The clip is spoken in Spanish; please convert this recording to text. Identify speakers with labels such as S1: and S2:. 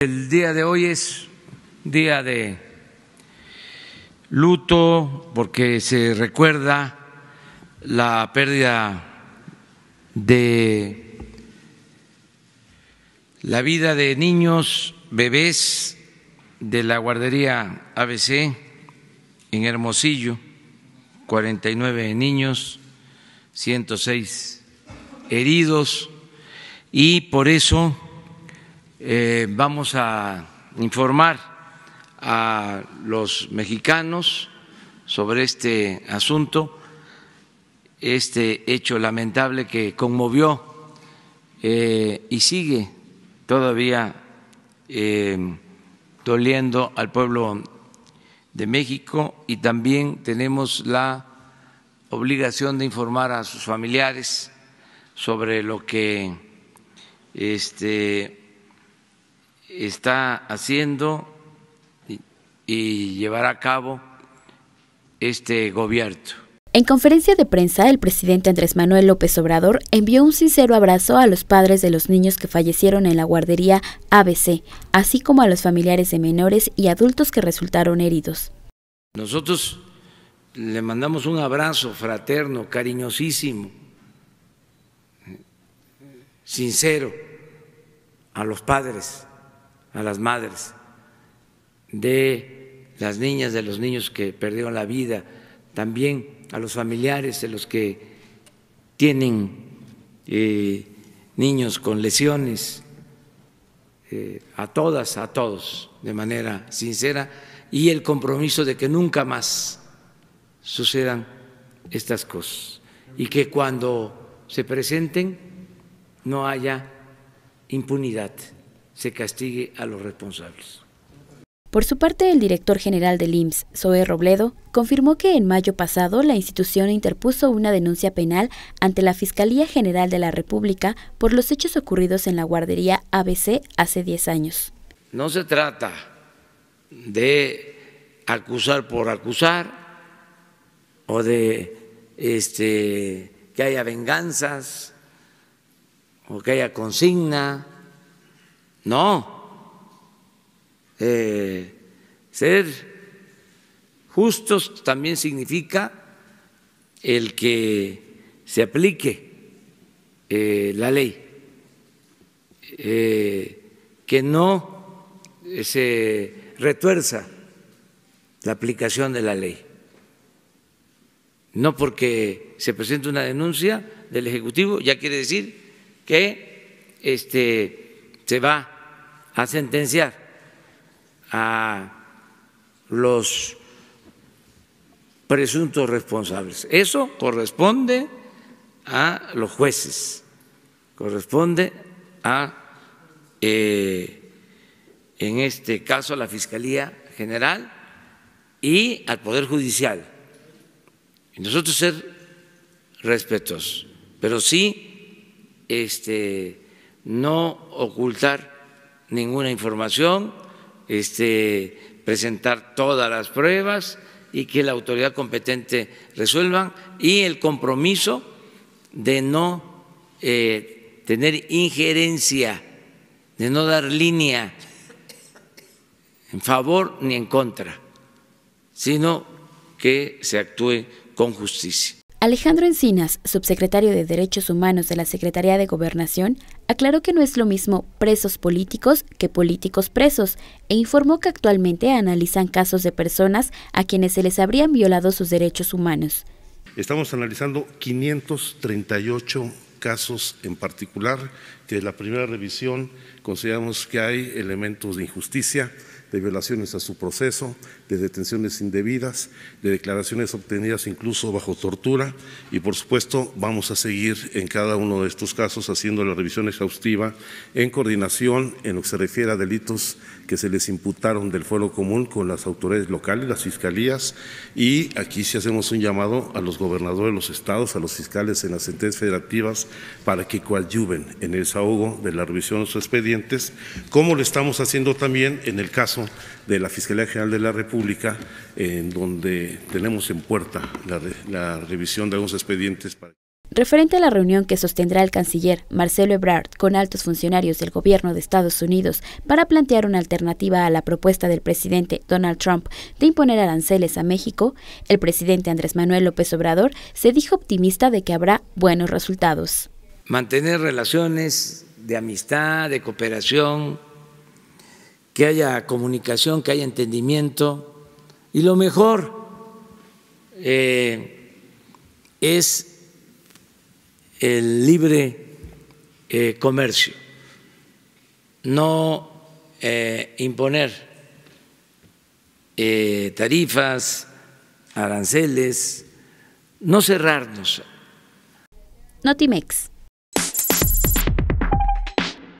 S1: El día de hoy es día de luto porque se recuerda la pérdida de la vida de niños, bebés de la guardería ABC en Hermosillo, 49 niños, 106 heridos y por eso eh, vamos a informar a los mexicanos sobre este asunto, este hecho lamentable que conmovió eh, y sigue todavía eh, doliendo al pueblo de México y también tenemos la obligación de informar a sus familiares sobre lo que este, está haciendo y llevará a cabo este gobierno.
S2: En conferencia de prensa, el presidente Andrés Manuel López Obrador envió un sincero abrazo a los padres de los niños que fallecieron en la guardería ABC, así como a los familiares de menores y adultos que resultaron heridos.
S1: Nosotros le mandamos un abrazo fraterno, cariñosísimo, sincero a los padres a las madres de las niñas, de los niños que perdieron la vida, también a los familiares de los que tienen eh, niños con lesiones, eh, a todas, a todos, de manera sincera, y el compromiso de que nunca más sucedan estas cosas y que cuando se presenten no haya impunidad se castigue a los responsables.
S2: Por su parte, el director general del IMSS, Zoé Robledo, confirmó que en mayo pasado la institución interpuso una denuncia penal ante la Fiscalía General de la República por los hechos ocurridos en la guardería ABC hace 10 años.
S1: No se trata de acusar por acusar o de este, que haya venganzas o que haya consigna no, eh, ser justos también significa el que se aplique eh, la ley, eh, que no se retuerza la aplicación de la ley. No porque se presente una denuncia del Ejecutivo ya quiere decir que este, se va a sentenciar a los presuntos responsables. Eso corresponde a los jueces, corresponde a, eh, en este caso, a la Fiscalía General y al Poder Judicial. Y nosotros ser respetuosos, pero sí este, no ocultar ninguna información, este, presentar todas las pruebas y que la autoridad competente resuelvan y el compromiso de no eh, tener injerencia, de no dar línea en favor ni en contra, sino que se actúe con justicia.
S2: Alejandro Encinas, subsecretario de Derechos Humanos de la Secretaría de Gobernación, aclaró que no es lo mismo presos políticos que políticos presos e informó que actualmente analizan casos de personas a quienes se les habrían violado sus derechos humanos.
S3: Estamos analizando 538 casos en particular que la primera revisión consideramos que hay elementos de injusticia, de violaciones a su proceso, de detenciones indebidas, de declaraciones obtenidas incluso bajo tortura y por supuesto vamos a seguir en cada uno de estos casos haciendo la revisión exhaustiva en coordinación en lo que se refiere a delitos que se les imputaron del fuero común con las autoridades locales, las fiscalías y aquí sí hacemos un llamado a los gobernadores de los estados, a los fiscales en las entidades federativas para que coadyuven en esa Hugo de la revisión de sus expedientes, como lo estamos haciendo también en el caso de la Fiscalía General de la República, en donde tenemos en puerta la, revisión de algunos expedientes.
S2: Referente a la reunión que sostendrá el canciller Marcelo Ebrard con altos funcionarios del gobierno de Estados Unidos para plantear una alternativa a la propuesta del presidente Donald Trump de imponer aranceles a México, el presidente Andrés Manuel López Obrador se dijo optimista de que habrá buenos resultados
S1: mantener relaciones de amistad, de cooperación, que haya comunicación, que haya entendimiento. Y lo mejor eh, es el libre eh, comercio, no eh, imponer tarifas, aranceles, no cerrarnos.
S2: Notimex.